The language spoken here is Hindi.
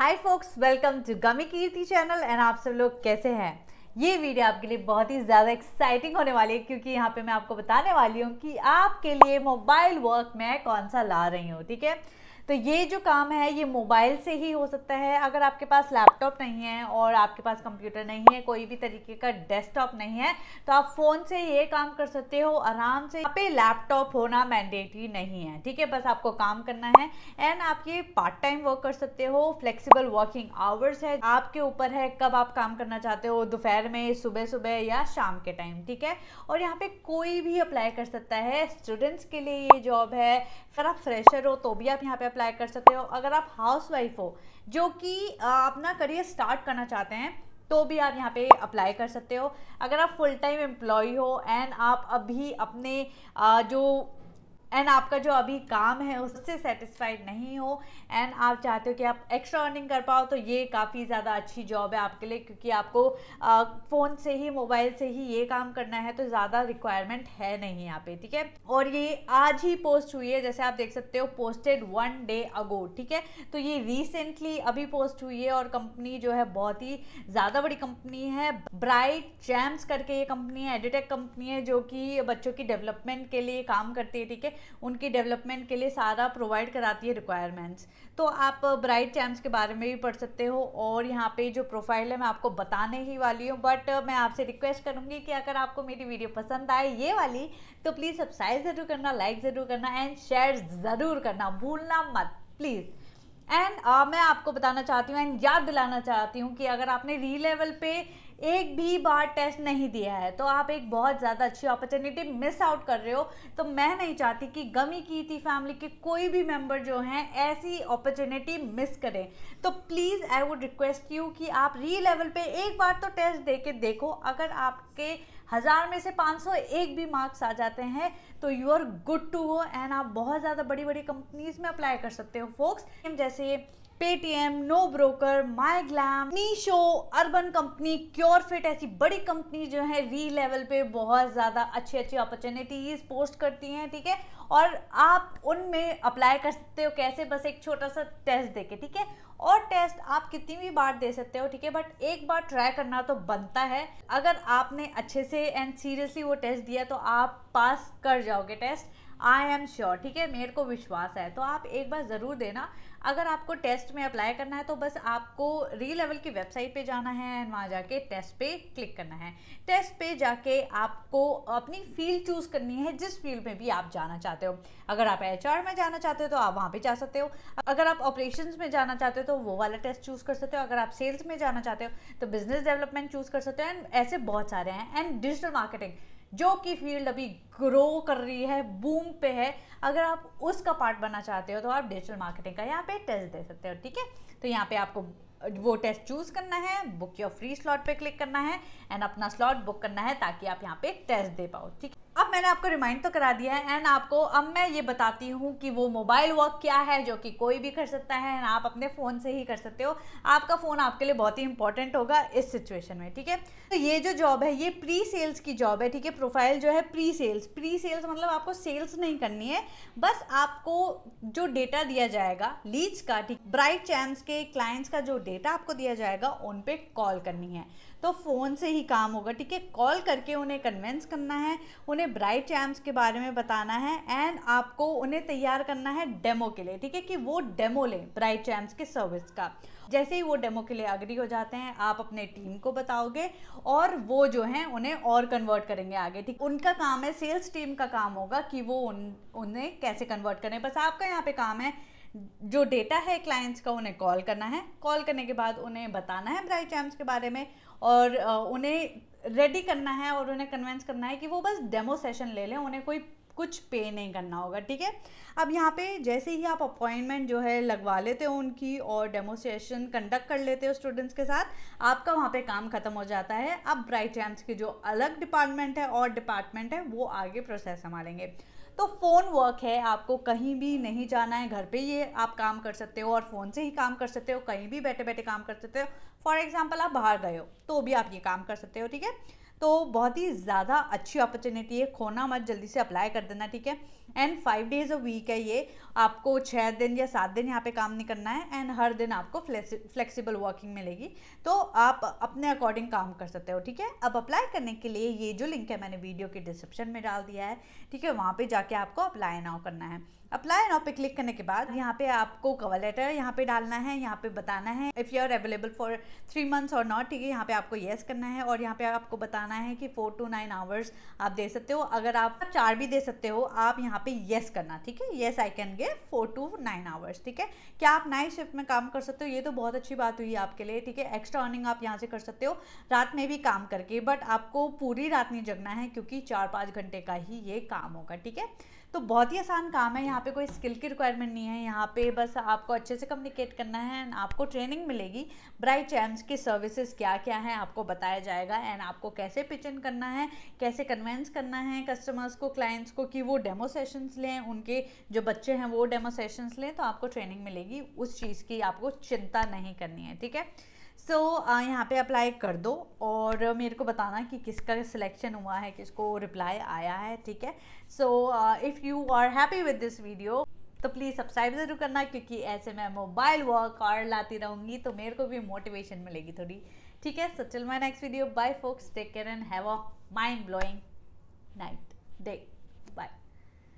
हाय फोक्स वेलकम टू गमी कीर्ति चैनल एंड आप सब लोग कैसे हैं ये वीडियो आपके लिए बहुत ही ज़्यादा एक्साइटिंग होने वाली है क्योंकि यहाँ पे मैं आपको बताने वाली हूँ कि आपके लिए मोबाइल वर्क मैं कौन सा ला रही हूँ ठीक है तो ये जो काम है ये मोबाइल से ही हो सकता है अगर आपके पास लैपटॉप नहीं है और आपके पास कंप्यूटर नहीं है कोई भी तरीके का डेस्कटॉप नहीं है तो आप फ़ोन से ये काम कर सकते हो आराम से आप लैपटॉप होना मैंडेटरी नहीं है ठीक है बस आपको काम करना है एंड आप ये पार्ट टाइम वर्क कर सकते हो फ्लेक्सिबल वर्किंग आवर्स है आपके ऊपर है कब आप काम करना चाहते हो दोपहर में सुबह सुबह या शाम के टाइम ठीक है और यहाँ पे कोई भी अप्लाई कर सकता है स्टूडेंट्स के लिए ये जॉब है अगर आप फ्रेशर हो तो भी आप यहाँ पे अप्लाई कर सकते हो अगर आप हाउस वाइफ हो जो कि अपना करियर स्टार्ट करना चाहते हैं तो भी आप यहाँ पे अप्लाई कर सकते हो अगर आप फुल टाइम एम्प्लॉय हो एंड आप अभी अपने जो एंड आपका जो अभी काम है उससे सेटिस्फाइड नहीं हो एंड आप चाहते हो कि आप एक्स्ट्रा अर्निंग कर पाओ तो ये काफ़ी ज़्यादा अच्छी जॉब है आपके लिए क्योंकि आपको फ़ोन से ही मोबाइल से ही ये काम करना है तो ज़्यादा रिक्वायरमेंट है नहीं यहाँ पे ठीक है और ये आज ही पोस्ट हुई है जैसे आप देख सकते हो पोस्टेड वन डे अगो ठीक है तो ये रिसेंटली अभी पोस्ट हुई है और कंपनी जो है बहुत ही ज़्यादा बड़ी कंपनी है ब्राइट जैम्स करके ये कंपनी है एडिटेक कंपनी है जो कि बच्चों की डेवलपमेंट के लिए काम करती है ठीक है उनकी डेवलपमेंट के लिए सारा प्रोवाइड कराती है रिक्वायरमेंट्स तो आप ब्राइट चैम्स के बारे में भी पढ़ सकते हो और यहाँ पे जो प्रोफाइल है मैं आपको बताने ही वाली हूँ बट मैं आपसे रिक्वेस्ट करूँगी कि अगर आपको मेरी वीडियो पसंद आए ये वाली तो प्लीज़ सब्सक्राइब ज़रूर करना लाइक ज़रूर करना एंड शेयर ज़रूर करना भूलना मत प्लीज़ एंड uh, मैं आपको बताना चाहती हूँ एंड याद दिलाना चाहती हूँ कि अगर आपने री लेवल पे एक भी बार टेस्ट नहीं दिया है तो आप एक बहुत ज़्यादा अच्छी अपॉर्चुनिटी मिस आउट कर रहे हो तो मैं नहीं चाहती कि गमी की थी फैमिली के कोई भी मेम्बर जो हैं ऐसी अपॉर्चुनिटी मिस करें तो please I would request you कि आप री लेवल पे एक बार तो टेस्ट दे के देखो अगर आपके हज़ार में से एक भी मार्क्स आ जाते हैं तो you are good to go and आप बहुत ज़्यादा बड़ी बड़ी कंपनीज़ में अप्लाई कर सकते हो फोक्स जैसे Paytm No Broker My Glamm Meesho Urban Company Cure Fit ऐसी बड़ी कंपनी जो है री लेवल पे बहुत ज़्यादा अच्छी अच्छी अपॉर्चुनिटीज पोस्ट करती हैं ठीक है थीके? और आप उनमें अप्लाई कर सकते हो कैसे बस एक छोटा सा टेस्ट देके ठीक है और टेस्ट आप कितनी भी बार दे सकते हो ठीक है बट एक बार ट्राई करना तो बनता है अगर आपने अच्छे से एंड सीरियसली वो टेस्ट दिया तो आप पास कर जाओगे टेस्ट आई एम श्योर ठीक है मेरे को विश्वास है तो आप एक बार ज़रूर देना अगर आपको टेस्ट में अप्लाई करना है तो बस आपको री लेवल की वेबसाइट पे जाना है एंड वहाँ जाके टेस्ट पे क्लिक करना है टेस्ट पे जाके आपको अपनी फील्ड चूज़ करनी है जिस फील्ड में भी आप जाना चाहते हो अगर आप एच में जाना चाहते हो तो आप वहाँ पर जा सकते हो अगर आप ऑपरेशन में जाना चाहते हो तो वो वाला टेस्ट चूज़ कर सकते हो अगर आप सेल्स में जाना चाहते हो तो बिज़नेस डेवलपमेंट चूज़ कर सकते हो एंड ऐसे बहुत सारे हैं एंड डिजिटल मार्केटिंग जो कि फील्ड अभी ग्रो कर रही है बूम पे है अगर आप उसका पार्ट बनना चाहते हो तो आप डिजिटल मार्केटिंग का यहाँ पे टेस्ट दे सकते हो ठीक है तो यहाँ पे आपको वो टेस्ट चूज़ करना है बुक योर फ्री स्लॉट पे क्लिक करना है एंड अपना स्लॉट बुक करना है ताकि आप यहाँ पे टेस्ट दे पाओ ठीक है मैंने आपको रिमाइंड तो करा दिया है एंड आपको अब मैं ये बताती हूँ कि वो मोबाइल वर्क क्या है जो कि कोई भी कर सकता है एंड आप अपने फ़ोन से ही कर सकते हो आपका फ़ोन आपके लिए बहुत ही इंपॉर्टेंट होगा इस सिचुएशन में ठीक है तो ये जो जॉब है ये प्री सेल्स की जॉब है ठीक है प्रोफाइल जो है प्री सेल्स प्री सेल्स मतलब आपको सेल्स नहीं करनी है बस आपको जो डेटा दिया जाएगा लीड्स का ठीक ब्राइट चैम्स के क्लाइंट्स का जो डेटा आपको दिया जाएगा उन पर कॉल करनी है तो फ़ोन से ही काम होगा ठीक है कॉल करके उन्हें कन्वेंस करना है उन्हें ब्राइट चैम्स के बारे में बताना है एंड आपको उन्हें तैयार करना है डेमो के लिए ठीक है कि वो डेमो लें ब्राइट चैम्स के सर्विस का जैसे ही वो डेमो के लिए अग्री हो जाते हैं आप अपने टीम को बताओगे और वो जो हैं उन्हें और कन्वर्ट करेंगे आगे ठीक उनका काम है सेल्स टीम का काम होगा कि वो उन उन्हें कैसे कन्वर्ट करें बस आपका यहाँ पे काम है जो डेटा है क्लाइंट्स का उन्हें कॉल करना है कॉल करने के बाद उन्हें बताना है ब्राइट चैम्स के बारे में और उन्हें रेडी करना है और उन्हें कन्वेंस करना है कि वो बस डेमो सेशन ले लें उन्हें कोई कुछ पे नहीं करना होगा ठीक है अब यहाँ पे जैसे ही आप अपॉइंटमेंट जो है लगवा लेते हो उनकी और डेमोस्ट्रेशन कंडक्ट कर लेते हो स्टूडेंट्स के साथ आपका वहाँ पे काम ख़त्म हो जाता है अब ब्राइट चैम्स के जो अलग डिपार्टमेंट है और डिपार्टमेंट है वो आगे प्रोसेस संभालेंगे तो फ़ोन वर्क है आपको कहीं भी नहीं जाना है घर पे ये आप काम कर सकते हो और फ़ोन से ही काम कर सकते हो कहीं भी बैठे बैठे काम कर सकते हो फॉर एग्ज़ाम्पल आप बाहर गए हो तो भी आप ये काम कर सकते हो ठीक है तो बहुत ही ज़्यादा अच्छी अपॉर्चुनिटी है खोना मत जल्दी से अप्लाई कर देना ठीक है and five days a week है ये आपको छः दिन या सात दिन यहाँ पे काम नहीं करना है एंड हर दिन आपको फ्लेक्सिबल वर्किंग मिलेगी तो आप अपने अकॉर्डिंग काम कर सकते हो ठीक है अब अप्लाई करने के लिए ये जो लिंक है मैंने वीडियो के डिस्क्रिप्शन में डाल दिया है ठीक है वहाँ पर जाके आपको अप्लाई नाउ करना है अप्लाई नाउ पे क्लिक करने के बाद यहाँ पे आपको कवर लेटर यहाँ पे डालना है यहाँ पे बताना है if you are available for three months और नॉट ठीक है यहाँ पे आपको येस yes करना है और यहाँ पे आपको बताना है कि फोर टू नाइन आवर्स आप दे सकते हो अगर आप चार भी दे सकते हो आप यहाँ पे येस yes करना ठीक है yes I can get four to nine hours ठीक है क्या आप नाइट शिफ्ट में काम कर सकते हो ये तो बहुत अच्छी बात हुई आपके लिए ठीक है एक्स्ट्रा अर्निंग आप यहाँ से कर सकते हो रात में भी काम करके बट आपको पूरी रात नहीं जगना है क्योंकि चार पाँच घंटे का ही ये काम होगा ठीक है तो बहुत ही आसान काम है यहाँ पे कोई स्किल की रिक्वायरमेंट नहीं है यहाँ पे बस आपको अच्छे से कम्युनिकेट करना है एंड आपको ट्रेनिंग मिलेगी ब्राइट चैम्स की सर्विसेज क्या क्या हैं आपको बताया जाएगा एंड आपको कैसे पिचन करना है कैसे कन्वेंस करना है कस्टमर्स को क्लाइंट्स को कि वो डेमो सेशंस लें उनके जो बच्चे हैं वो डेमो सेशंस लें तो आपको ट्रेनिंग मिलेगी उस चीज़ की आपको चिंता नहीं करनी है ठीक है सो so, uh, यहाँ पे अप्लाई कर दो और मेरे को बताना कि किसका सिलेक्शन हुआ है किसको रिप्लाई आया है ठीक है so if you are happy with this video तो प्लीज़ सब्सक्राइब ज़रूर करना क्योंकि ऐसे मैं मोबाइल वर्क और लाती रहूँगी तो मेरे को भी मोटिवेशन मिलेगी थोड़ी ठीक है so till my next video bye folks take care and have a mind blowing night day